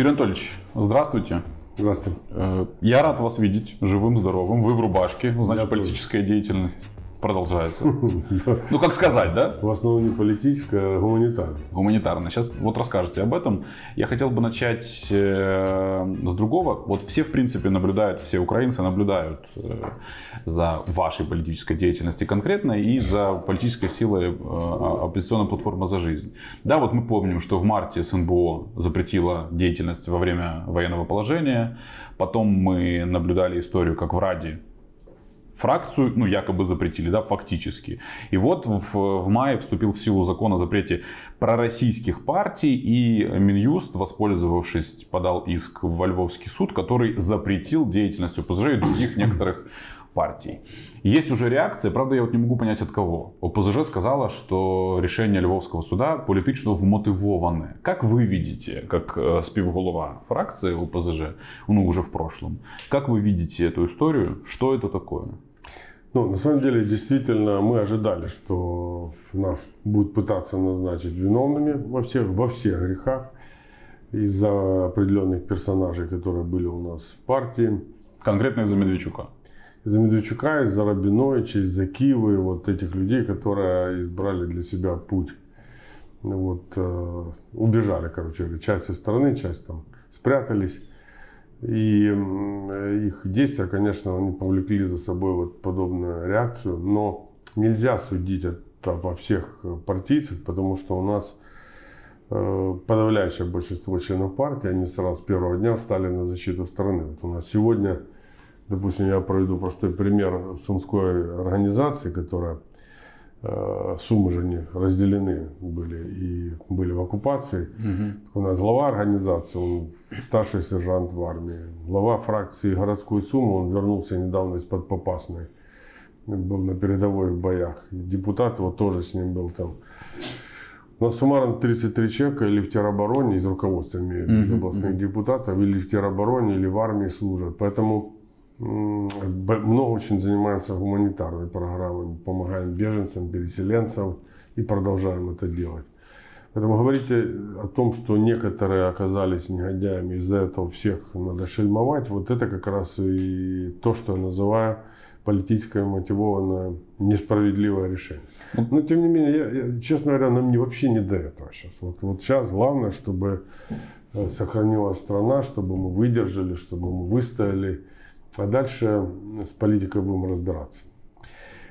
Юрий Анатольевич, здравствуйте. Здравствуйте. Э, я рад вас видеть живым, здоровым. Вы в рубашке, значит, Я политическая тоже. деятельность продолжается. Ну, как сказать, да? В основном не политическая, а гуманитарная. Гуманитарная. Сейчас вот расскажете об этом. Я хотел бы начать э, с другого. Вот все, в принципе, наблюдают, все украинцы наблюдают э, за вашей политической деятельностью конкретно и за политической силой э, оппозиционной платформы «За жизнь». Да, вот мы помним, что в марте СНБО запретила деятельность во время военного положения. Потом мы наблюдали историю, как в Раде фракцию, ну, якобы запретили, да, фактически. И вот в, в мае вступил в силу закон о запрете пророссийских партий, и Минюст, воспользовавшись, подал иск во Львовский суд, который запретил деятельность ОПЗЖ и других некоторых партий. Есть уже реакция, правда, я вот не могу понять от кого. ОПЗЖ сказала, что решение Львовского суда политично вмотивоване. Как вы видите, как э, співголова фракции ОПЗЖ, ну уже в прошлом, как вы видите эту историю, что это такое? Ну, на самом деле, действительно, мы ожидали, что нас будут пытаться назначить виновными во всех, во всех грехах из-за определенных персонажей, которые были у нас в партии. Конкретно из-за Медведчука? Из-за Медведчука, из-за Рабиновича, из-за Киевы, вот этих людей, которые избрали для себя путь. Вот, э, убежали, короче, часть из страны, часть там спрятались. И э, их действия, конечно, они повлекли за собой вот подобную реакцию, но нельзя судить это во всех э, партийцах, потому что у нас э, подавляющее большинство членов партии, они сразу с первого дня встали на защиту страны. Вот у нас сегодня, допустим, я проведу простой пример Сумской организации, которая Э, Сумы же не разделены были и были в оккупации. Угу. у нас глава организации, он старший сержант в армии. Глава фракции городской Сумы, он вернулся недавно из-под Попасной. Был на передовой в боях. депутат его тоже с ним был там. У нас суммарно 33 человека или в теробороне, из руководства имею в виду, из областных угу. депутатов, или в теробороне, или в армии служат. Поэтому много очень занимаемся гуманитарными программами, помогаем беженцам, переселенцам и продолжаем это делать. Поэтому говорите о том, что некоторые оказались негодяями, из-за этого всех надо шельмовать, вот это как раз и то, что я называю политическое мотивованное несправедливое решение. Но тем не менее, я, я, честно говоря, нам не вообще не до этого сейчас. Вот, вот сейчас главное, чтобы э, сохранилась страна, чтобы мы выдержали, чтобы мы выстояли а дальше с политикой будем разбираться.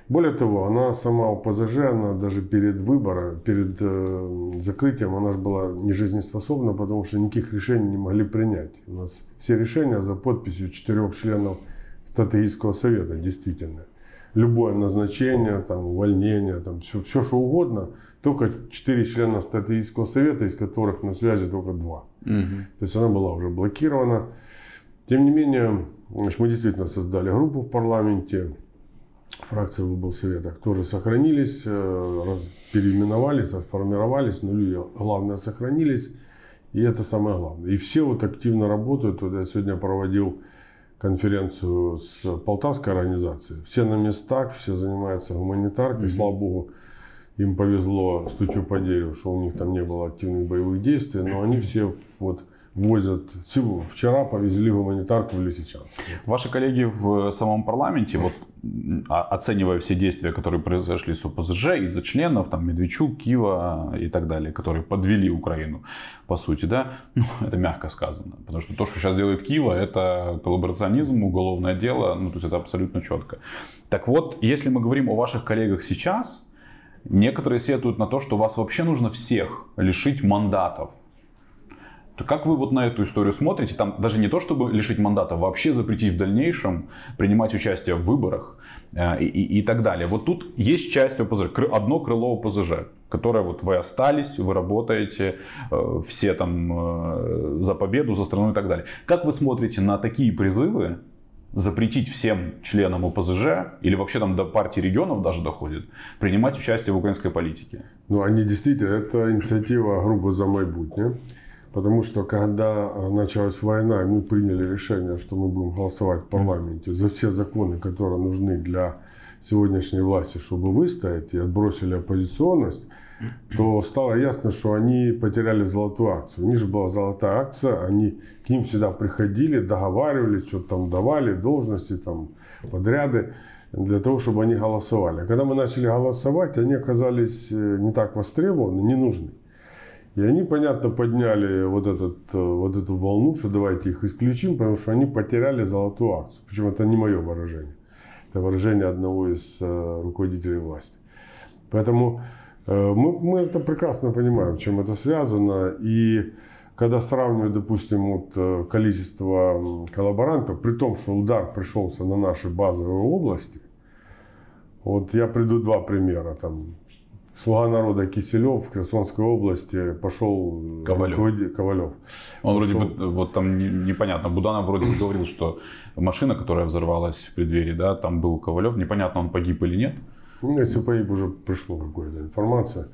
Более того, она сама у ОПЗЖ, она даже перед выбором, перед э, закрытием, она же была не жизнеспособна, потому что никаких решений не могли принять. У нас все решения за подписью четырех членов стратегического совета, действительно. Любое назначение, там, увольнение, там, все, все что угодно, только четыре члена стратегического совета, из которых на связи только два. Угу. То есть она была уже блокирована. Тем не менее, Значит, мы действительно создали группу в парламенте, фракции в облсоветах тоже сохранились, э, переименовались, сформировались, но ну, люди, главное, сохранились. И это самое главное. И все вот активно работают. Вот я сегодня проводил конференцию с полтавской организацией. Все на местах, все занимаются гуманитаркой. Mm-hmm. Слава богу, им повезло, стучу по дереву, что у них там не было активных боевых действий. Но они все вот возят. Вчера повезли гуманитарку в Лисичанск. Ваши коллеги в э, самом парламенте, вот, оценивая все действия, которые произошли с ОПЗЖ из-за членов, там, Медведчук, Кива и так далее, которые подвели Украину, по сути, да, ну, это мягко сказано. Потому что то, что сейчас делает Кива, это коллаборационизм, уголовное дело, ну, то есть это абсолютно четко. Так вот, если мы говорим о ваших коллегах сейчас, Некоторые сетуют на то, что вас вообще нужно всех лишить мандатов как вы вот на эту историю смотрите? Там даже не то, чтобы лишить мандата, вообще запретить в дальнейшем принимать участие в выборах э, и, и, и так далее. Вот тут есть часть ОПЗЖ, одно крыло ОПЗЖ, которое вот вы остались, вы работаете, э, все там э, за победу, за страну и так далее. Как вы смотрите на такие призывы запретить всем членам ОПЗЖ или вообще там до партии регионов даже доходит, принимать участие в украинской политике? Ну, они действительно, это инициатива грубо за майбутнє. Потому что когда э, началась война, мы приняли решение, что мы будем голосовать в парламенте за все законы, которые нужны для сегодняшней власти, чтобы выстоять, и отбросили оппозиционность, то стало ясно, что они потеряли золотую акцию. У них же была золотая акция, они к ним всегда приходили, договаривались, что-то там давали, должности, там, подряды, для того, чтобы они голосовали. А когда мы начали голосовать, они оказались э, не так востребованы, не нужны. И они, понятно, подняли вот, этот, э, вот эту волну, что давайте их исключим, потому что они потеряли золотую акцию. Причем это не мое выражение. Это выражение одного из э, руководителей власти. Поэтому э, мы, мы это прекрасно понимаем, чем это связано. И когда сравниваю, допустим, вот количество коллаборантов, при том, что удар пришелся на наши базовые области, вот я приду два примера. Там, слуга народа Киселев в Херсонской области пошел э, Ковалев. Ковалев. Он пошел... вроде бы, вот там непонятно, Буданов вроде бы говорил, что машина, которая взорвалась в преддверии, да, там был Ковалев, непонятно, он погиб или нет. Ну, если погиб, уже пришло какая-то информация.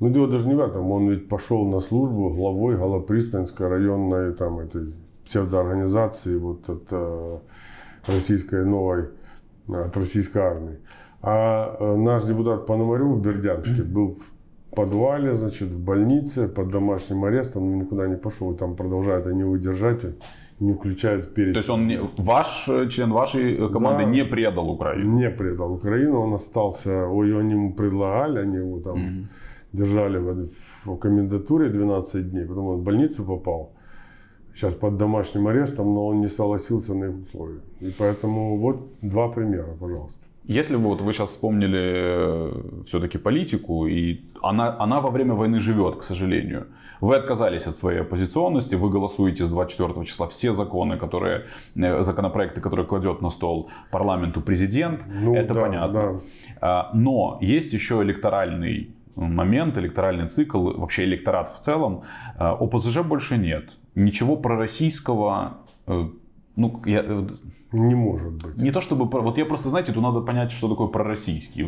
Но ну, дело даже не в этом, он ведь пошел на службу главой Галапристанской районной там этой псевдоорганизации вот от э, российской новой, от российской армии. А э, наш депутат Пономарев в Бердянске был в подвале, значит, в больнице под домашним арестом, но никуда не пошел. И там продолжают они его держать, не включают перед. То есть он, не, ваш член вашей э, команды да, не предал Украину? Не предал Украину, он остался, ой, они ему предлагали, они его там угу. держали в, в комендатуре 12 дней, потом он в больницу попал сейчас под домашним арестом, но он не согласился на их условия. И поэтому вот два примера, пожалуйста. Если вот вы сейчас вспомнили э, все-таки политику, и она, она во время войны живет, к сожалению. Вы отказались от своей оппозиционности, вы голосуете с 24 числа все законы, которые, э, законопроекты, которые кладет на стол парламенту президент, ну, это да, понятно. Да. А, но есть еще электоральный э, момент, электоральный цикл, вообще электорат в целом. А, ОПЗЖ больше нет. Ничего пророссийского ну, я... Э, не может быть. Не то чтобы... Вот я просто, знаете, тут надо понять, что такое пророссийский.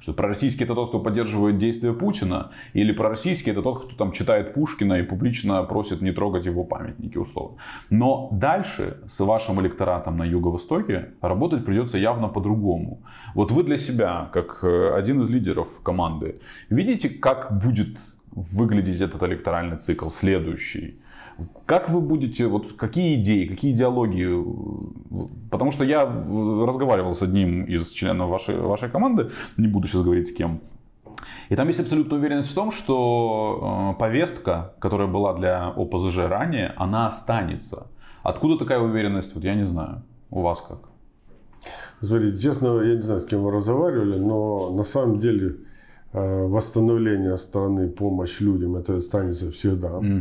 Что пророссийский это тот, кто поддерживает действия Путина, или пророссийский это тот, кто там читает Пушкина и публично просит не трогать его памятники, условно. Но дальше с вашим электоратом на Юго-Востоке работать придется явно по-другому. Вот вы для себя, как э, один из лидеров команды, видите, как будет выглядеть этот электоральный цикл следующий? Как вы будете, вот какие идеи, какие идеологии? Э, потому что я э, разговаривал с одним из членов вашей, вашей команды, не буду сейчас говорить с кем, и там есть абсолютная уверенность в том, что э, повестка, которая была для ОПЗЖ ранее, она останется. Откуда такая уверенность? Вот я не знаю. У вас как? Смотрите, честно, я не знаю, с кем вы разговаривали, но на самом деле восстановление страны, помощь людям, это останется всегда. Угу.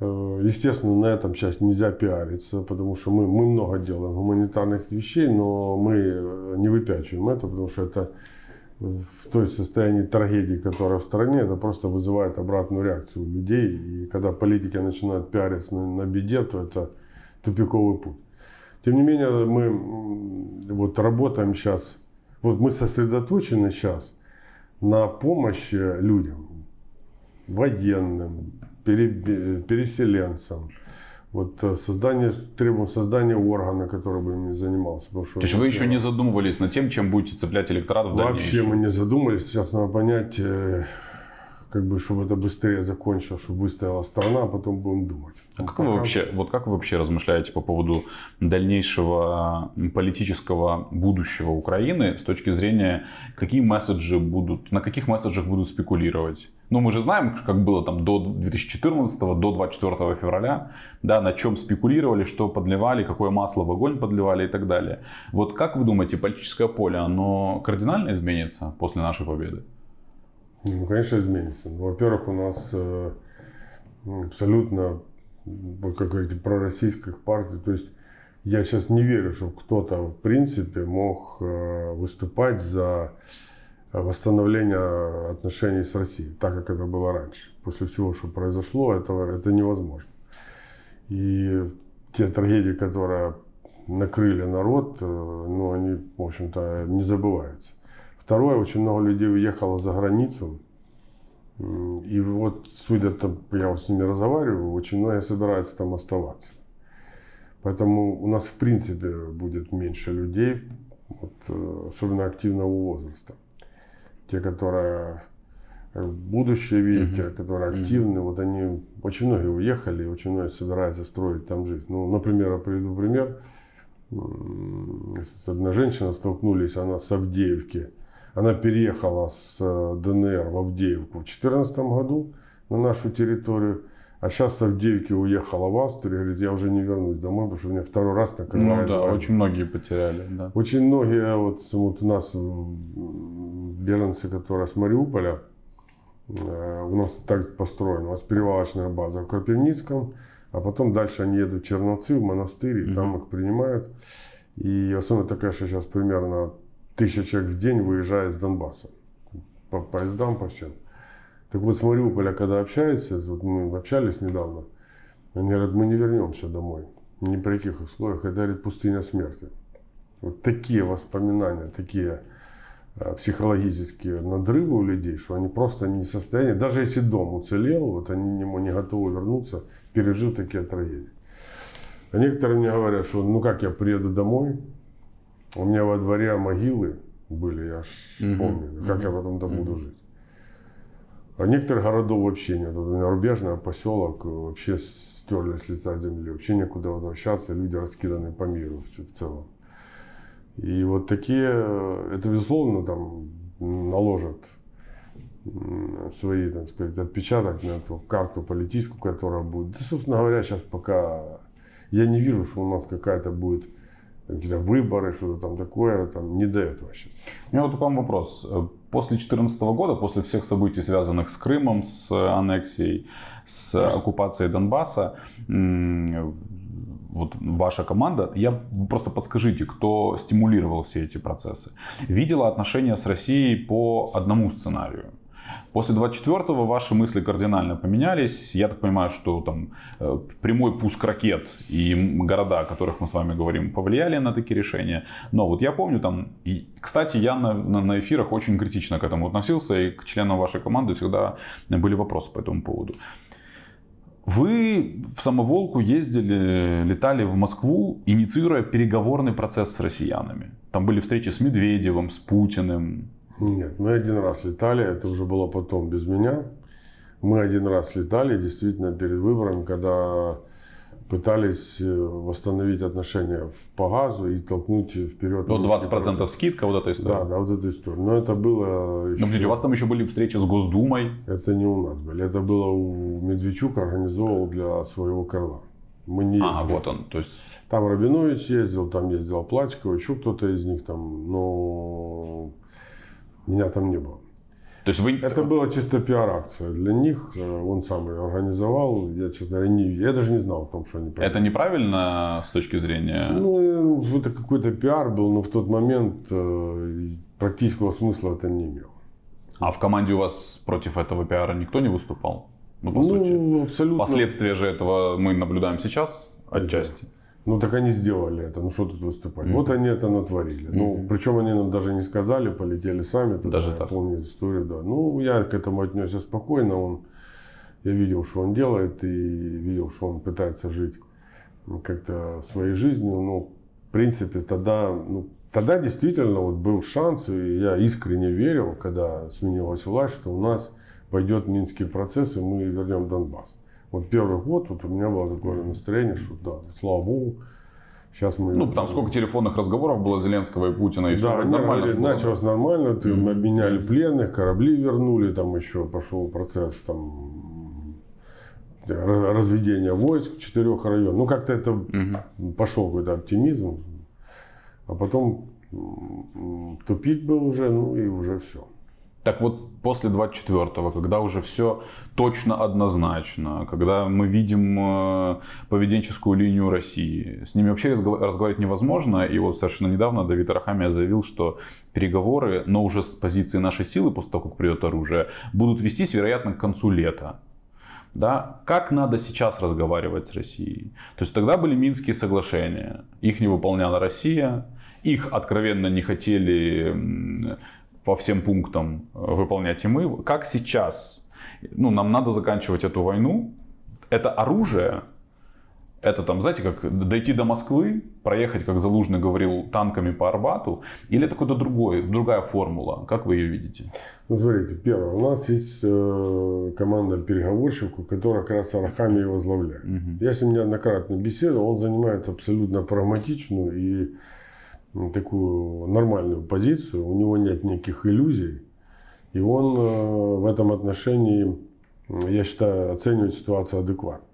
Э, естественно, на этом сейчас нельзя пиариться, потому что мы, мы много делаем гуманитарных вещей, но мы э, не выпячиваем это, потому что это в той состоянии трагедии, которая в стране, это просто вызывает обратную реакцию у людей. И когда политики начинают пиариться на, на беде, то это тупиковый путь. Тем не менее, мы вот работаем сейчас, вот мы сосредоточены сейчас на помощи людям, военным, переселенцам. Вот э, создание, требуем создания органа, который бы ими занимался. Потому что То есть вы еще не задумывались над тем, чем будете цеплять электорат в дальнейшем? Вообще мы не задумывались. Сейчас надо понять, э, как бы, чтобы это быстрее закончилось, чтобы выстояла страна, а потом будем думать. А вот как вы вообще, вот как вы вообще размышляете по поводу дальнейшего политического будущего Украины с точки зрения, какие месседжи будут, на каких месседжах будут спекулировать? Ну, мы же знаем, как было там до 2014, до 24 февраля, да, на чем спекулировали, что подливали, какое масло в огонь подливали и так далее. Вот как вы думаете, политическое поле, оно кардинально изменится после нашей победы? Ну, конечно, изменится. Ну, во-первых, у нас э, абсолютно, вы как говорите, пророссийских партий. То есть я сейчас не верю, что кто-то, в принципе, мог э, выступать за восстановление отношений с Россией, так как это было раньше. После всего, что произошло, этого, это невозможно. И те трагедии, которые накрыли народ, э, ну, они, в общем-то, не забываются. Второе, очень много людей уехало за границу. И вот, судя, там, я вот с ними разговариваю, очень многие собираются там оставаться. Поэтому у нас, в принципе, будет меньше людей, вот, э, особенно активного возраста. Те, которые э, будущее видят, те, которые активны, вот они, очень многие уехали, очень многие собираются строить там жизнь. Ну, например, я приведу пример. С одной столкнулись, она с Авдеевки она переехала с э, ДНР в Авдеевку в 2014 году на нашу территорию. А сейчас с Авдеевки уехала в Австрию, говорит, я уже не вернусь домой, потому что у меня второй раз накрывает. Ну да, война. очень многие потеряли. Да. Очень многие, а вот, вот у нас беженцы, которые с Мариуполя, э, у нас так построено, у нас перевалочная база в Кропивницком, а потом дальше они едут в Черновцы, в монастырь, и угу. там их принимают. И особенно такая, что сейчас примерно тысяч человек в день выезжает из Донбасса. По поездам, по всем. Так вот, с Мариуполя, когда общаются, вот мы общались недавно, они говорят, мы не вернемся домой. Ни при каких условиях. Это, говорит, пустыня смерти. Вот такие воспоминания, такие э, психологические надрывы у людей, что они просто не в состоянии, даже если дом уцелел, вот они не, не готовы вернуться, пережив такие трагедии. А некоторые мне говорят, что ну как я приеду домой, у меня во дворе могилы были, я ж угу. помню, как я потом там угу. буду жить. А некоторых городов вообще нет. У меня рубежный поселок э, вообще стерли с лица земли. Вообще некуда возвращаться, люди раскиданы по миру в целом. И вот такие, э, это безусловно там наложат свои, так сказать, отпечаток на эту карту политическую, которая будет. Да, собственно говоря, сейчас пока я не вижу, что у нас какая-то будет какие-то выборы, что-то там такое, там не до вообще. У меня вот к вам вопрос. Э, после 2014 года, после всех событий, связанных с Крымом, с э, аннексией, с э, оккупацией Донбасса, вот ваша команда, я просто подскажите, кто стимулировал все эти процессы, видела отношения с Россией по одному сценарию. После 24-го ваши мысли кардинально поменялись. Я так понимаю, что там э, прямой пуск ракет и города, о которых мы с вами говорим, повлияли на такие решения. Но вот я помню там, и, кстати, я на, на, на эфирах очень критично к этому относился, и к членам вашей команды всегда были вопросы по этому поводу. Вы в самоволку ездили, летали в Москву, инициируя переговорный процесс с россиянами. Там были встречи с Медведевым, с Путиным, нет, мы один раз летали, это уже было потом без меня. Мы один раз летали, действительно, перед выбором, когда пытались э, восстановить отношения по газу и толкнуть вперед. Ну, 20% процентов скидка, вот эта история. Да, да, вот эта история. Но это было... Еще... Но, у вас там еще были встречи с Госдумой? Это не у нас были. Это было у Медведчук, организовал для своего крыла. Мы не ездили. А, вот он. То есть... Там Рабинович ездил, там ездил Плачкова, еще кто-то из них там. Но меня там не было. То есть вы... Это была чисто пиар-акция для них. Э, он сам ее организовал. Я, честно говоря, не... я даже не знал о том, что они... Поехали. Это неправильно с точки зрения... Ну, э, это какой-то пиар был, но в тот момент э, практического смысла это не имело. А в команде у вас против этого пиара никто не выступал? Ну, по ну, сути. Абсолютно. Последствия же этого мы наблюдаем сейчас отчасти. Да. Ну так они сделали это, ну что тут выступать? Mm-hmm. Вот они это натворили. Mm-hmm. Ну, причем они нам даже не сказали, полетели сами. Тогда, даже я так? помню историю, да. Ну, я к этому отнесся спокойно. Он, я видел, что он делает, и видел, что он пытается жить как-то своей жизнью. Ну, в принципе, тогда, ну, тогда действительно вот был шанс, и я искренне верил, когда сменилась власть, что у нас пойдет Минский процесс, и мы вернем Донбасс. Вот первый год вот у меня было такое настроение, что да, слава богу, сейчас мы... Ну, там сколько телефонных разговоров было Зеленского и Путина, и да, все нормально. Говорили, началось нормально, ты mm обменяли пленных, корабли вернули, там еще пошел процесс там разведения войск четырех районов. Ну, как-то это угу. пошел какой-то оптимизм. А потом тупик был уже, ну и уже все. Так вот, после 24-го, когда уже все точно однозначно, когда мы видим э, поведенческую линию России, с ними вообще разговаривать невозможно. И вот совершенно недавно Давид Рахамия заявил, что переговоры, но уже с позиции нашей силы, после того, как придет оружие, будут вестись, вероятно, к концу лета. Да? Как надо сейчас разговаривать с Россией? То есть тогда были Минские соглашения, их не выполняла Россия, их откровенно не хотели по всем пунктам э, выполнять и мы. Как сейчас? Ну, нам надо заканчивать эту войну. Это оружие, это там, знаете, как дойти до Москвы, проехать, как Залужный говорил, танками по Арбату, или это какая-то другой, другая формула? Как вы ее видите? Ну, смотрите, первое, у нас есть э, команда переговорщиков, которая как раз Архами возглавляет. Угу. Я с ним неоднократно беседовал, он занимает абсолютно прагматичную и такую нормальную позицию, у него нет никаких иллюзий, и он э, в этом отношении, я считаю, оценивает ситуацию адекватно.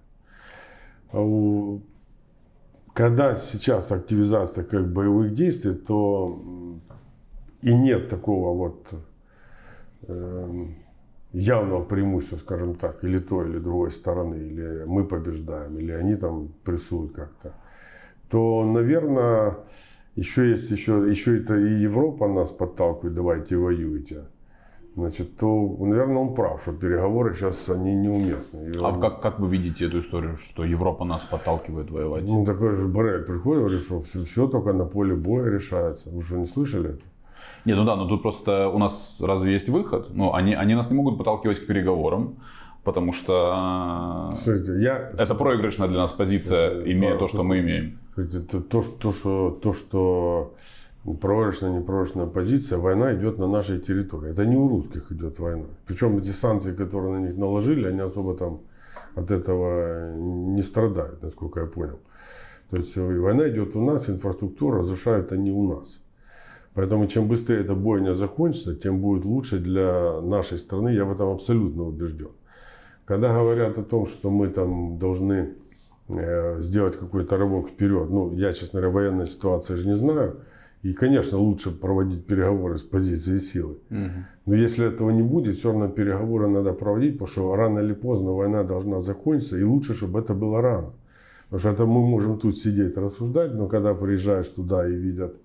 А когда сейчас активизация как боевых действий, то и нет такого вот э, явного преимущества, скажем так, или той, или другой стороны, или мы побеждаем, или они там прессуют как-то, то, наверное, еще есть, еще, еще это и Европа нас подталкивает, давайте воюйте. Значит, то, наверное, он прав, что переговоры сейчас они неуместны. И а он... как, как вы видите эту историю, что Европа нас подталкивает воевать? Ну, такой же Борель приходит, говорит, что все, все только на поле боя решается. Вы что, не слышали это? Нет, ну да, но тут просто у нас разве есть выход? Ну, они, они нас не могут подталкивать к переговорам потому что Смотрите, я... это проигрышная для нас позиция, это, имея да, то, что мы имеем это то, что, что, то, что пророчная, непророчная позиция, а война идет на нашей территории. Это не у русских идет война. Причем эти санкции, которые на них наложили, они особо там от этого не страдают, насколько я понял. То есть война идет у нас, инфраструктура разрушают они а у нас. Поэтому чем быстрее эта бойня закончится, тем будет лучше для нашей страны. Я в этом абсолютно убежден. Когда говорят о том, что мы там должны Э, сделать какой-то рывок вперед. Ну, я, честно говоря, военной ситуации же не знаю. И, конечно, лучше проводить переговоры с позиции силы. Угу. Но если этого не будет, все равно переговоры надо проводить, потому что рано или поздно война должна закончиться, и лучше, чтобы это было рано. Потому что это мы можем тут сидеть рассуждать, но когда приезжаешь туда и видят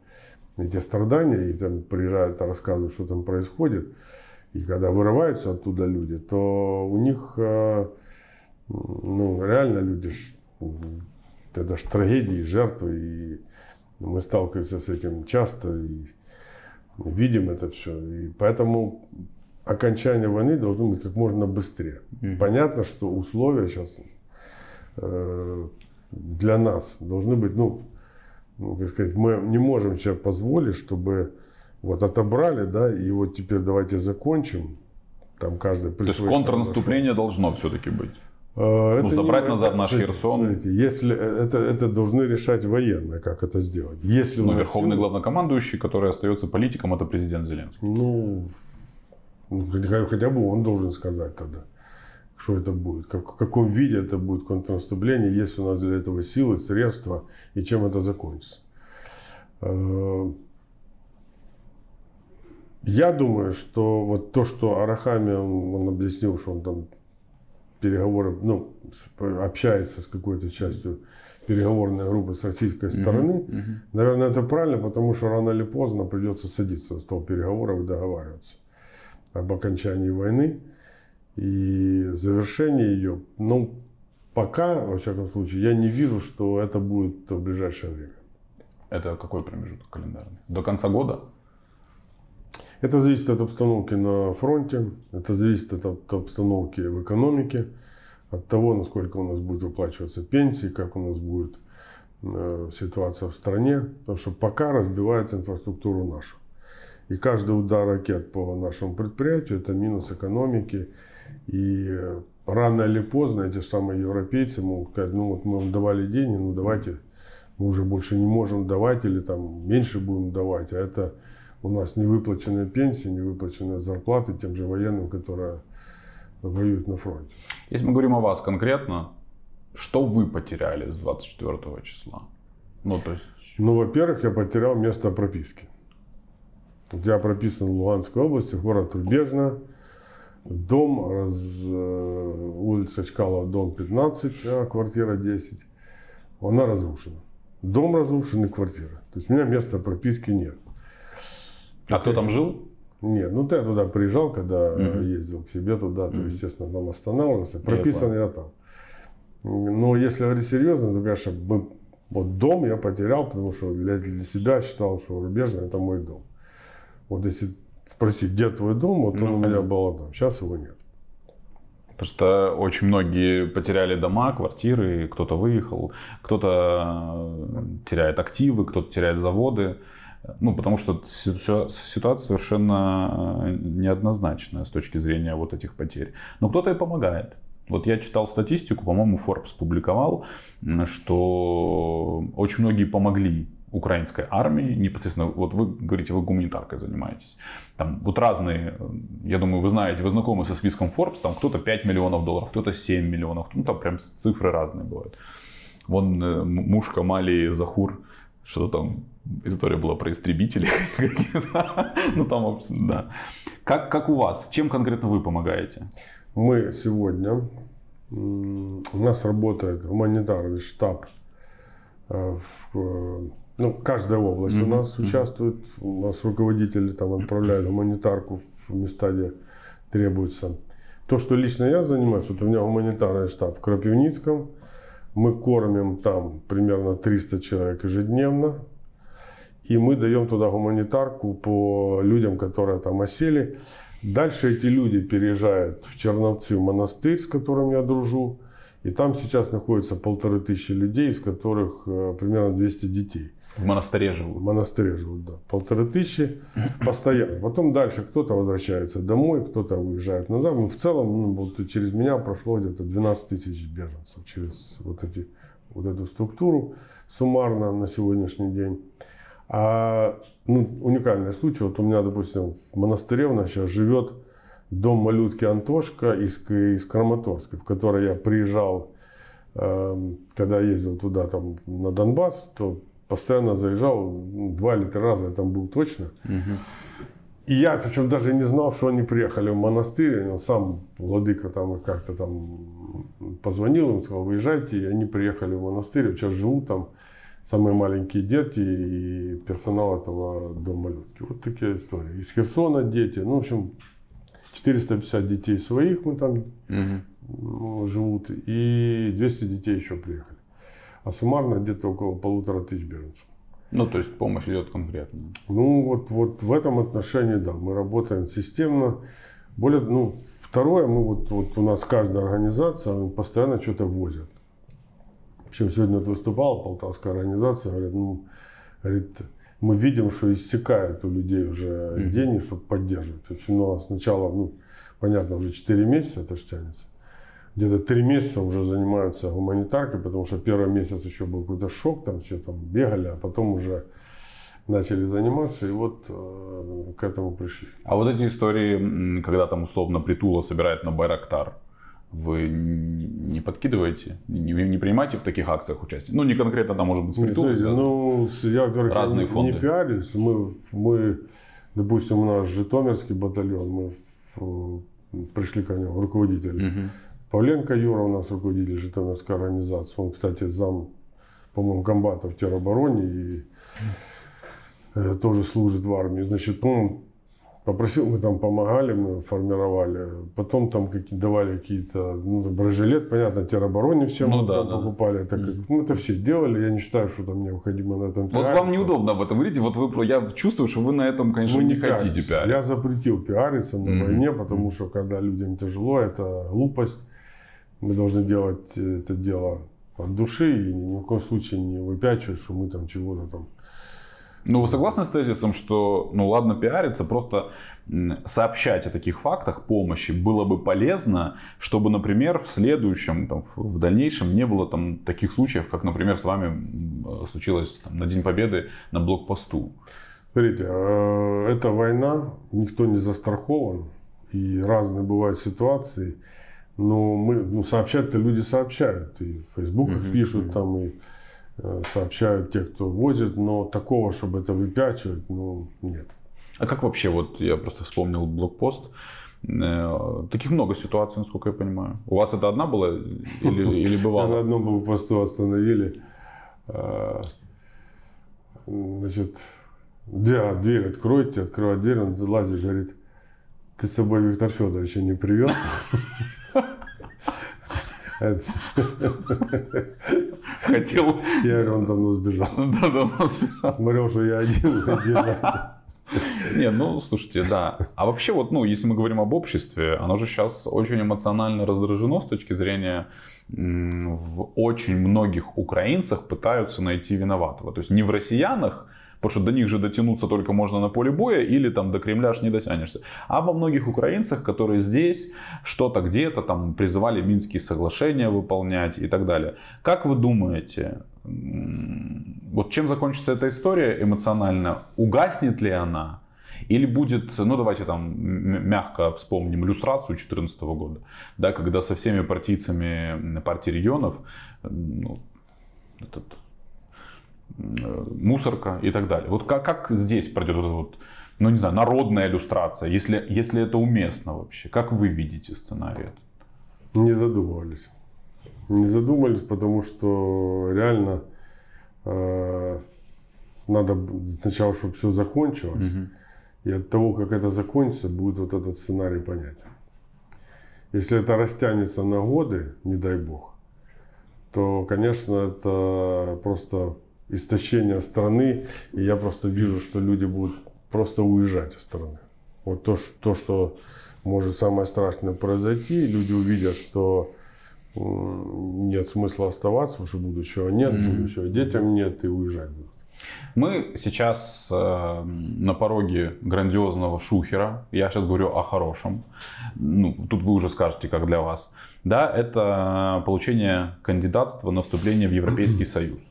эти страдания, и там приезжают и рассказывают, что там происходит, и когда вырываются оттуда люди, то у них э, ну, реально люди это же трагедии, жертвы, и мы сталкиваемся с этим часто, и видим это все. И поэтому окончание войны должно быть как можно быстрее. Mm-hmm. Понятно, что условия сейчас э, для нас должны быть, ну, ну, как сказать, мы не можем себе позволить, чтобы вот отобрали, да, и вот теперь давайте закончим. Там каждый То есть контрнаступление хорошо. должно все-таки быть. А, это ну, забрать не, назад это, наш Херсон. Смотрите, если э, это, это должны решать военные, как это сделать. Если Но ну, верховный сил... главнокомандующий, который остается политиком, это президент Зеленский. Ну, ну хотя бы он должен сказать тогда, что это будет, как, в каком виде это будет контрнаступление, если у нас для этого силы, средства и чем это закончится. Э, я думаю, что вот то, что Арахами он объяснил, что он там переговоров, ну, общается с какой-то частью переговорной группы с российской стороны. Угу, Наверное, это правильно, потому что рано или поздно придется садиться за стол переговоров и договариваться об окончании войны и завершении ее. Ну, пока, во всяком случае, я не вижу, что это будет в ближайшее время. Это какой промежуток календарный? До конца года? Это зависит от обстановки на фронте, это зависит от, от обстановки в экономике, от того, насколько у нас будет выплачиваться пенсии, как у нас будет э, ситуация в стране, потому что пока разбивает инфраструктуру нашу. И каждый удар ракет по нашему предприятию – это минус экономики. И э, рано или поздно эти самые европейцы могут сказать, ну вот мы вам давали деньги, ну давайте мы уже больше не можем давать или там меньше будем давать. А это у нас не выплаченные пенсии, не выплаченные зарплаты тем же военным, которые воюют на фронте. Если мы говорим о вас конкретно, что вы потеряли с 24 числа? Ну, то есть... ну во-первых, я потерял место прописки. Я прописан в Луганской области, город Рубежно. Дом, раз, э, улица Чкалова, дом 15, а, квартира 10. Она разрушена. Дом разрушен и квартира. То есть у меня места прописки нет. А кто там жил? Нет, ну ты туда приезжал, когда mm ездил к себе туда, mm-hmm. то, естественно, там останавливался. Прописан я, я там. Но если говорить серьезно, то, конечно, мы, вот дом я потерял, потому что для, для себя считал, что рубежный это мой дом. Вот если спросить, где твой дом, вот он ну, у меня был там, сейчас его нет. Потому что очень многие потеряли дома, квартиры, кто-то выехал, кто-то теряет активы, кто-то теряет заводы. Ну, потому что ситуация совершенно э, неоднозначная с точки зрения вот этих потерь. Но кто-то и помогает. Вот я читал статистику, по-моему, Forbes публиковал, что очень многие помогли украинской армии непосредственно, вот вы говорите, вы гуманитаркой занимаетесь. Там вот разные, э, я думаю, вы знаете, вы знакомы со списком Forbes, там кто-то 5 миллионов долларов, кто-то 7 миллионов, ну там прям цифры разные бывают. Вон э, муж Камали Захур, что-то там история была про истребители. ну там, да. Как, как у вас? Чем конкретно вы помогаете? Мы сегодня, у нас работает гуманитарный штаб э, в э, ну, каждая область mm-hmm. у нас участвует. У нас руководители там отправляют гуманитарку в места, где требуется. То, что лично я занимаюсь, вот у меня гуманитарный штаб в Крапивницком. Мы кормим там примерно 300 человек ежедневно и мы даем туда гуманитарку по людям, которые там осели. Дальше эти люди переезжают в Черновцы, в монастырь, с которым я дружу. И там сейчас находится полторы тысячи людей, из которых э, примерно 200 детей. В монастыре живут? В монастыре живут, да. Полторы тысячи постоянно. Потом дальше кто-то возвращается домой, кто-то уезжает назад. Ну, в целом, ну, вот через меня прошло где-то 12 тысяч беженцев через вот, эти, вот эту структуру суммарно на сегодняшний день. А ну, уникальный случай. Вот у меня, допустим, в монастыре у нас сейчас живет дом малютки Антошка из, из Краматорска, в который я приезжал, э, когда ездил туда, там, на Донбасс, то постоянно заезжал, ну, два или три раза я там был точно. И я, причем, даже не знал, что они приехали в монастырь. Сам владыка там как-то там позвонил им, сказал, выезжайте. И они приехали в монастырь, сейчас живут там самые маленькие дети и персонал этого дома малютки. Вот такие истории. Из Херсона дети, ну, в общем, 450 детей своих мы там угу. живут, и 200 детей еще приехали. А суммарно где-то около полутора тысяч беженцев. Ну, то есть помощь идет конкретно. Ну, вот, вот в этом отношении, да, мы работаем системно. Более, ну, второе, мы вот, вот у нас каждая организация, постоянно что-то возят. В общем, сегодня вот выступала полтавская организация, говорит, ну, говорит, мы видим, что иссякают у людей уже mm-hmm. деньги, чтобы поддерживать. Очень много ну, а сначала, ну, понятно, уже 4 месяца это же тянется. Где-то 3 месяца уже занимаются гуманитаркой, потому что первый месяц еще был какой-то шок, там все там бегали, а потом уже начали заниматься, и вот э, к этому пришли. А вот эти истории, когда там условно Притула собирает на Байрактар, вы не подкидываете, не, не принимаете в таких акциях участие? Ну, не конкретно, там, может быть, с притулом. Ну, я, короче, Разные не, фонды. не пиарюсь. Мы, мы, допустим, у нас Житомирский батальон, мы в, пришли к нему руководители. Угу. Павленко Юра у нас руководитель Житомирской организации. Он, кстати, зам, по-моему, комбата в теробороне и э, тоже служит в армии. Значит, по-моему, Попросил, мы там помогали, мы формировали. Потом там какие давали какие-то, ну, бронежилет, понятно, теробороне все ну, мы да, там да. покупали. это как, ну, это все делали, я не считаю, что там необходимо на этом пиариться. Вот вам неудобно об этом, видите, вот вы, я чувствую, что вы на этом, конечно, мы не, не хотите пиариться. Я запретил пиариться на mm-hmm. войне, потому что когда людям тяжело, это глупость. Мы должны делать э, это дело от души и ни в коем случае не выпячивать, что мы там чего-то там ну, вы согласны с тезисом, что, ну ладно, пиариться, просто сообщать о таких фактах помощи было бы полезно, чтобы, например, в следующем, там, в дальнейшем не было там таких случаев, как, например, с вами э, случилось там, на День Победы на блокпосту. Смотрите, э, это война, никто не застрахован, и разные бывают ситуации. Но мы, ну, сообщать-то люди сообщают, и в фейсбуках пишут, там, и Э, сообщают те, кто возит, но такого, чтобы это выпячивать, ну, нет. А как вообще, вот я просто вспомнил блокпост, э, Таких много ситуаций, насколько я понимаю. У вас это одна была или, или бывало? На одном блокпосту остановили. Э, значит, да, дверь откройте, открывает дверь, он залазит, говорит, ты с собой Виктор Федоровича не привел? Хотел. Я говорю, он давно сбежал. Да, давно сбежал. Смотрел, что я один держать. Не, ну, слушайте, да. А вообще вот, ну, если мы говорим об обществе, оно же сейчас очень эмоционально раздражено с точки зрения в очень многих украинцах пытаются найти виноватого. То есть не в россиянах, потому что до них же дотянуться только можно на поле боя, или там до Кремля аж не дотянешься. А во многих украинцах, которые здесь что-то где-то там призывали Минские соглашения выполнять и так далее. Как вы думаете, вот чем закончится эта история эмоционально? Угаснет ли она? Или будет, ну давайте там мягко вспомним иллюстрацию 2014 года, да, когда со всеми партийцами партии регионов ну, этот Э, мусорка и так далее. Вот как, как здесь пройдет вот эта вот, ну не знаю, народная иллюстрация, если, если это уместно вообще? Как вы видите сценарий этот? Не задумывались. Не задумывались, потому что реально э, надо сначала, чтобы все закончилось. Угу. И от того, как это закончится, будет вот этот сценарий понятен. Если это растянется на годы, не дай бог, то, конечно, это просто истощение страны, и я просто вижу, что люди будут просто уезжать из страны. Вот то, что, то, что может самое страшное произойти, люди увидят, что нет смысла оставаться, потому что будущего нет, mm-hmm. будущего детям нет, и уезжать будут. Мы сейчас э, на пороге грандиозного шухера. Я сейчас говорю о хорошем. Ну, тут вы уже скажете, как для вас. Да, это получение кандидатства на вступление в Европейский Союз.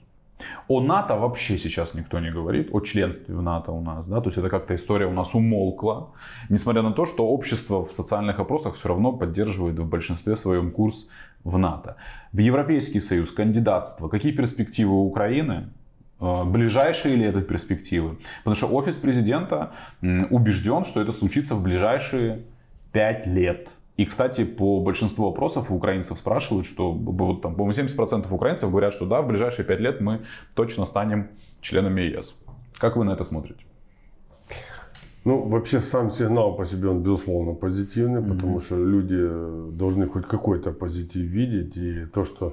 О НАТО вообще сейчас никто не говорит, о членстве в НАТО у нас, да, то есть это как-то история у нас умолкла, несмотря на то, что общество в социальных опросах все равно поддерживает в большинстве своем курс в НАТО. В Европейский Союз кандидатство, какие перспективы у Украины, э, ближайшие ли это перспективы? Потому что офис президента убежден, что это случится в ближайшие пять лет. И, кстати, по большинству опросов у украинцев спрашивают, что, вот там, по-моему, 70% украинцев говорят, что да, в ближайшие 5 лет мы точно станем членами ЕС. Как вы на это смотрите? Ну, вообще сам сигнал по себе, он, безусловно, позитивный, mm-hmm. потому что люди должны хоть какой-то позитив видеть. И то, что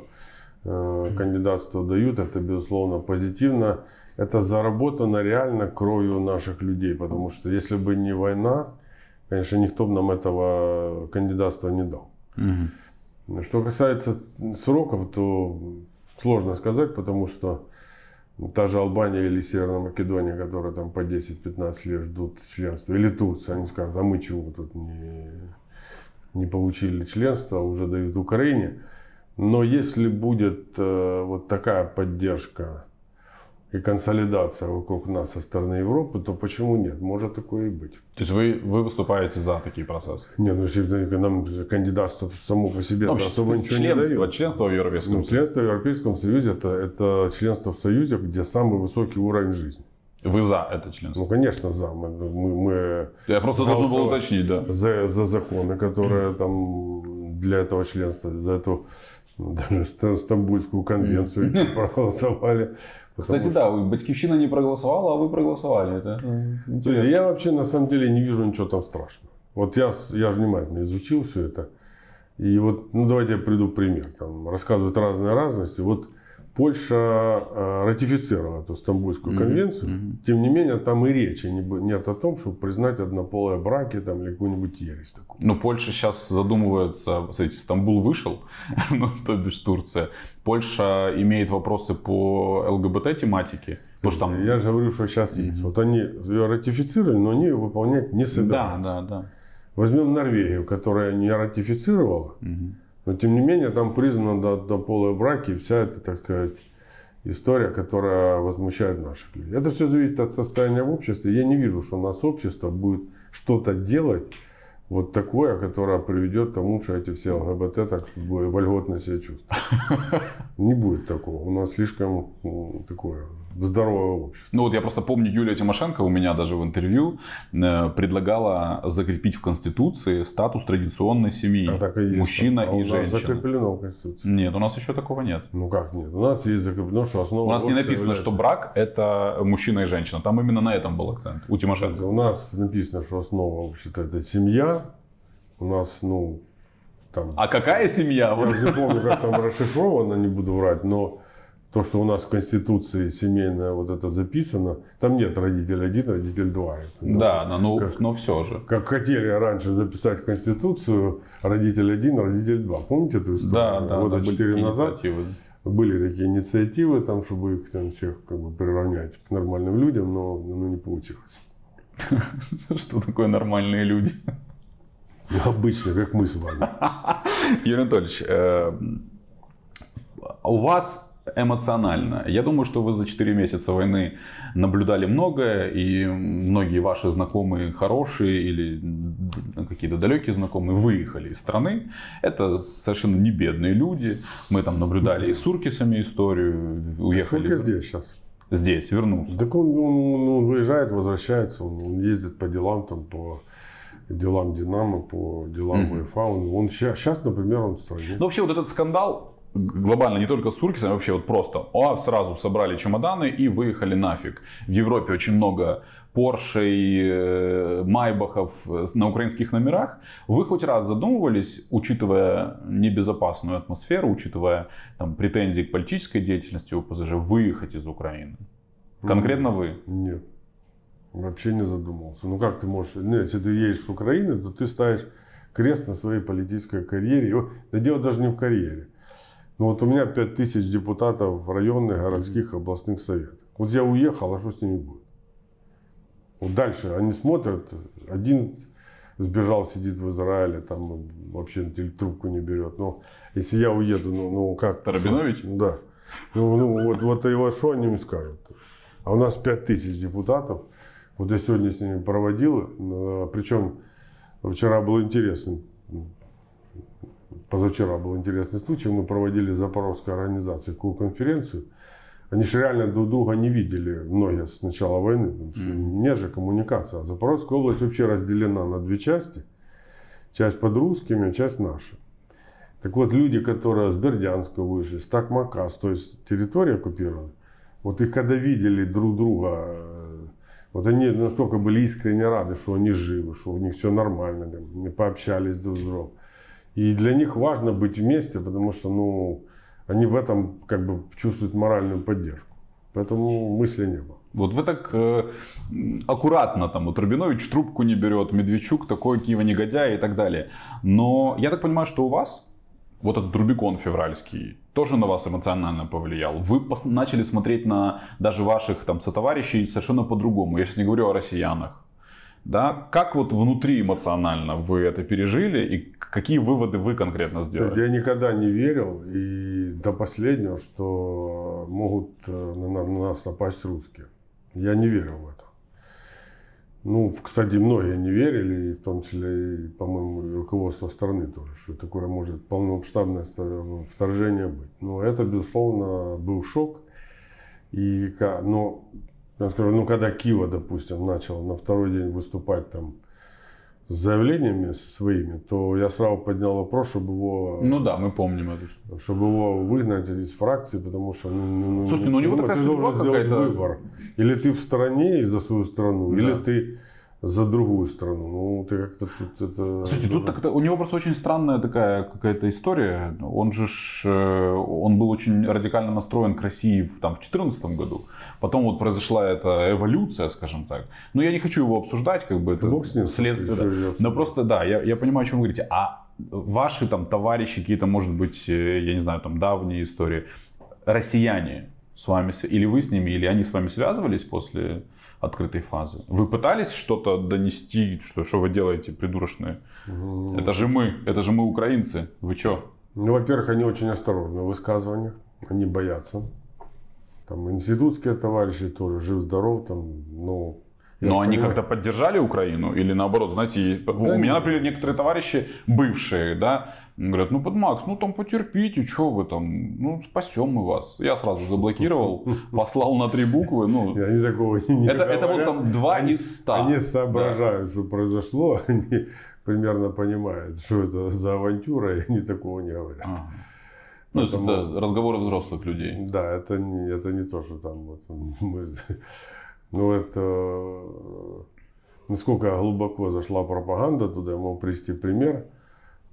э, кандидатство дают, это, безусловно, позитивно. Это заработано реально кровью наших людей, потому что если бы не война, Конечно, никто бы нам этого кандидатства не дал. Угу. Что касается сроков, то сложно сказать, потому что та же Албания или Северная Македония, которые там по 10-15 лет ждут членства, или Турция, они скажут, а мы чего тут не, не получили членство, уже дают Украине. Но если будет э, вот такая поддержка и консолидация вокруг нас со стороны Европы, то почему нет? Может такое и быть. То есть вы, вы выступаете за такие процессы? Нет, ну если нам кандидатство само по себе ну, особо ничего не дает. Членство в Европейском ну, Союзе? Членство в Европейском Союзе это, это членство в Союзе, где самый высокий уровень жизни. Вы за это членство? Ну, конечно, за. Мы, ну, мы, мы Я просто должен был уточнить, да. За, за законы, которые там для этого членства, за эту ну, даже Стамбульскую конвенцию проголосовали. Кстати, да, Батькивщина не проголосовала, а вы проголосовали. Это э, интересно. Я вообще на самом деле не вижу ничего там страшного. Вот я, я внимательно изучил все это. И вот, ну давайте я приду пример. Там рассказывают разные разности. Вот Польша э, ратифицировала эту Стамбульскую конвенцию. Mm-hmm. Mm-hmm. Тем не менее, там и речи нет о том, чтобы признать однополые браки там, или какую-нибудь ересь такую. Но ну, Польша сейчас задумывается, смотрите, Стамбул вышел, ну, то бишь Турция. Польша имеет вопросы по ЛГБТ-тематике. Потому там... Я же говорю, что сейчас mm-hmm. есть. Вот они ее ратифицировали, но они ее выполнять не собираются. Да, да, да. Возьмем Норвегию, которая не ратифицировала. Mm-hmm но тем не менее там признана до, до пола браки вся эта, так сказать, история, которая возмущает наших людей. Это все зависит от состояния в обществе. Я не вижу, что у нас общество будет что-то делать вот такое, которое приведет к тому, что эти все ЛГБТ так вольготно себя чувствуют. Не будет такого. У нас слишком такое здоровое общество. Ну вот я просто помню, Юлия Тимошенко у меня даже в интервью э, предлагала закрепить в Конституции статус традиционной семьи. А так и есть. Мужчина а и у женщина. нас закреплено в Конституции. Нет, у нас еще такого нет. Ну как нет? У нас есть закреплено, что основа... У нас не написано, является... что брак – это мужчина и женщина. Там именно на этом был акцент у Тимошенко. у нас написано, что основа общества – это семья. У нас, ну, там... А какая семья? Я вот. не помню, как там расшифровано, не буду врать, но то, что у нас в Конституции семейное вот это записано, там нет родитель один, родитель два. Это, ну, да, но, ну, как, но все же. Как хотели раньше записать в Конституцию родитель один, родитель два. Помните эту историю? Да, да. Года четыре назад инициативы. были такие инициативы, там, чтобы их там всех как бы приравнять к нормальным людям, но ну, не получилось. Что такое нормальные люди? Обычно, как мы с вами. Юрий Анатольевич, э, у вас эмоционально. Я думаю, что вы за 4 месяца войны наблюдали многое, и многие ваши знакомые хорошие или какие-то далекие знакомые выехали из страны. Это совершенно не бедные люди. Мы там наблюдали и с Суркисами историю, уехали. Суркис здесь сейчас. Здесь, вернулся. Так он, он, он выезжает, возвращается, он, он ездит по делам там, по делам Динамо, по делам mm-hmm. Он, он сейчас, сейчас, например, он в стране. Ну, вообще, вот этот скандал, глобально не только с Суркисом, вообще вот просто о, а сразу собрали чемоданы и выехали нафиг. В Европе очень много Поршей, э, Майбахов э, на украинских номерах. Вы хоть раз задумывались, учитывая небезопасную атмосферу, учитывая там, претензии к политической деятельности ОПЗЖ, выехать из Украины? Ну, Конкретно вы? Нет. Вообще не задумывался. Ну как ты можешь... Нет, ну, если ты едешь с Украины, то ты ставишь крест на своей политической карьере. Да дело даже не в карьере ну вот у меня 5000 депутатов в районных, городских, областных советах. Вот я уехал, а что с ними будет? Вот дальше они смотрят, один сбежал, сидит в Израиле, там вообще трубку не берет. Но ну, если я уеду, ну, ну как? Тарабинович? Шо? Да. Ну, ну вот, вот его что они мне скажут? А у нас 5000 депутатов. Вот я сегодня с ними проводил, э, причем вчера был интересный позавчера был интересный случай, мы проводили с Запорожской организацией конференцию, они же реально друг друга не видели, многие с начала войны, mm не же коммуникация. А Запорожская область вообще разделена на две части. Часть под русскими, а часть наша. Так вот, люди, которые с Бердянска вышли, с Такмакас, то есть территория оккупирована, вот их когда видели друг друга, э, вот они настолько были искренне рады, что они живы, что у них все нормально, там, пообщались друг с другом. И для них важно быть вместе, потому что, ну, они в этом как бы чувствуют моральную поддержку. Поэтому мысли не было. Вот вы так э, аккуратно, там, вот Рабинович трубку не берет, Медведчук такой, Киева негодяй и так далее. Но я так понимаю, что у вас вот этот Рубикон февральский тоже на вас эмоционально повлиял. Вы пос- начали смотреть на даже ваших там сотоварищей совершенно по-другому. Я сейчас не говорю о россиянах. Да? Как вот внутри эмоционально вы это пережили и какие выводы вы конкретно сделали? Я никогда не верил и до последнего, что могут э, на нас напасть русские. Я не верил в это. Ну, кстати, многие не верили, и в том числе, и, по-моему, руководство страны тоже, что такое может полномасштабное вторжение быть. Но это, безусловно, был шок. И, но я скажу, ну когда Кива, допустим, начал на второй день выступать там с заявлениями своими, то я сразу поднял вопрос, чтобы его... Ну да, мы помним это. Чтобы его выгнать из фракции, потому что... Ну, ну, ну Слушайте, ну у него ну, такая ты должен сделать выбор. Или ты в стране за свою страну, да. или ты за другую страну. Ну, ты как-то тут это... Слушайте, тут так, у него просто очень странная такая какая-то история. Он же ж, э, он был очень радикально настроен к России в, там, в 2014 году. Потом вот произошла эта эволюция, скажем так. Но я не хочу его обсуждать, как бы это Бог с ним, следствие. Да. Но просто, да, я, я понимаю, о чем вы говорите. А ваши там товарищи какие-то, может быть, э, я не знаю, там давние истории, россияне с вами, или вы с ними, или они с вами связывались после открытой фазы. Вы пытались что-то донести, что, что вы делаете, придурочные? Ну, это же мы, это же мы украинцы. Вы чё? Ну, во-первых, они очень осторожны в высказываниях, они боятся. Там институтские товарищи тоже жив-здоров, там, ну, но они как-то поддержали Украину или наоборот, знаете, да, у меня, например, некоторые товарищи бывшие, да, говорят, ну, под Макс, ну там потерпите, что вы там, ну спасем мы вас. Я сразу заблокировал, послал на три буквы, ну. Я не такого не Это, это вот там два из ста. Они соображают, да. что произошло, они примерно понимают, что это за авантюра, и они такого не говорят. А. Ну, Поэтому, это разговоры взрослых людей. Да, это не, это не то, что там вот, мы Ну, это э, насколько глубоко зашла пропаганда туда, я могу привести пример.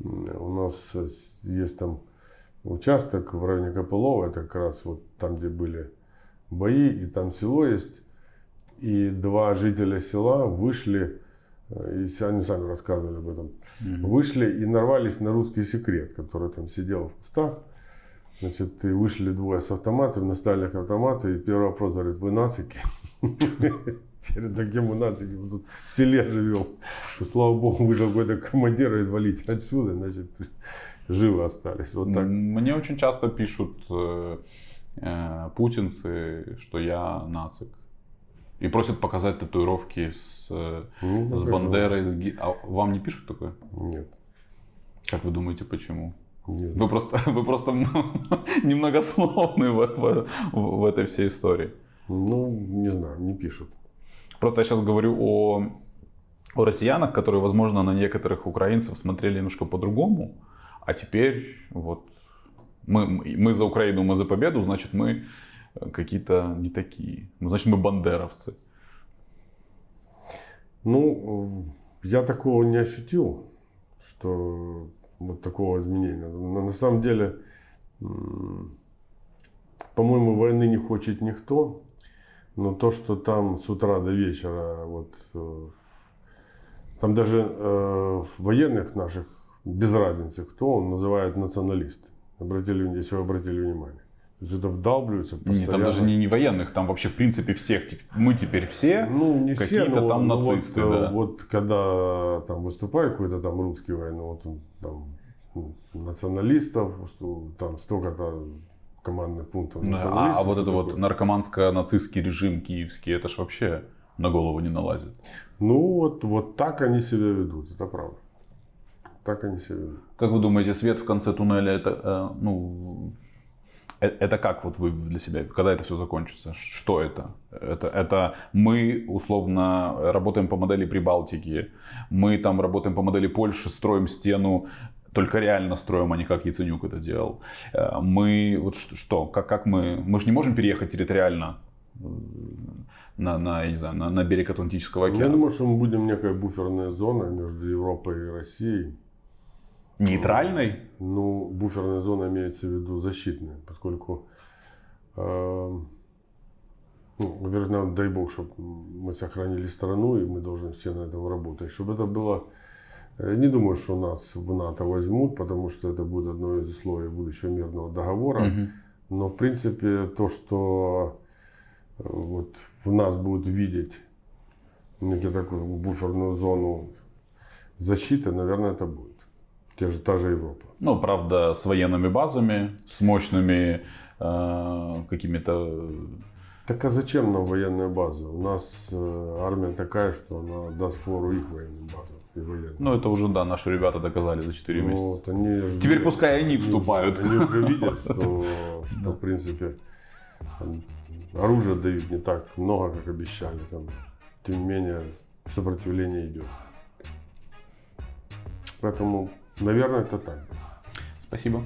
У нас есть там участок в районе Копылова, это как раз вот там, где были бои, и там село есть. И два жителя села вышли, э, и они сами рассказывали об этом, mm вышли и нарвались на русский секрет, который там сидел в кустах. Значит, и вышли двое с автоматами, настали автоматы, и первый вопрос говорит, вы нацики? Так ему нацики тут в селе живем. Слава богу, выжил какой-то командир и валить отсюда, значит, живы остались. Вот так. Мне очень часто пишут э, э, путинцы, что я нацик. И просят показать татуировки с, э, ну, с Бандерой. С... А вам не пишут такое? Нет. Как вы думаете, почему? Не знаю. Вы просто, вы просто немногословны в, в, в этой всей истории. Ну, не знаю, не пишут. Просто я сейчас говорю о, о россиянах, которые, возможно, на некоторых украинцев смотрели немножко по-другому, а теперь вот мы, мы за Украину, мы за победу, значит, мы э, какие-то не такие. Ну, значит, мы бандеровцы. Ну, я такого не ощутил, что вот такого изменения. Но на самом деле, по-моему, войны не хочет никто. Но то, что там с утра до вечера, вот э, там даже э, военных наших, без разницы кто, он называет националист. Обратили, если вы обратили внимание. То есть это вдалбливается постоянно. не там даже не, не военных, там вообще в принципе всех. Мы теперь все ну, не какие-то все, но, там ну, нацисты. Вот, э, да. вот когда там выступает какой-то там русский войну вот он там националистов, там столько-то командных пунктов. Да, ну, а, а вот это такое? вот наркоманско-нацистский режим киевский, это ж вообще на голову не налазит. Ну вот, вот так они себя ведут, это правда. Так они себя ведут. Как вы думаете, свет в конце туннеля, это, э, ну, э, это как вот вы для себя, когда это все закончится? Что это? это? Это мы, условно, работаем по модели Прибалтики, мы там работаем по модели Польши, строим стену только реально строим, а не как Яценюк это делал. Э, мы вот что, как, как мы, мы же не можем переехать территориально э, на, на, я не знаю, на, на берег Атлантического океана. Я думаю, что мы будем некая буферная зона между Европой и Россией. Нейтральной? Ну, буферная зона имеется в виду защитная, поскольку, э, ну, во-первых, нам, дай бог, чтобы мы сохранили страну, и мы должны все на этом работать. Чтобы это было я э, не думаю, что нас в НАТО возьмут, потому что это будет одно из условий будущего мирного договора. Угу. Но, в принципе, то, что э, вот в нас будут видеть некую такую буферную зону защиты, наверное, это будет. Те же, та же Европа. Ну, правда, с военными базами, с мощными э, какими-то... Так а зачем нам военная база? У нас э, армия такая, что она даст фору их военным базам военные. Ну, это уже, да, наши ребята доказали за 4 ну, месяца. Вот, они Теперь видят, пускай они вступают. Они уже видят, что, что в принципе, оружие дают не так много, как обещали. Там, тем не менее, сопротивление идет. Поэтому, наверное, это так. Спасибо.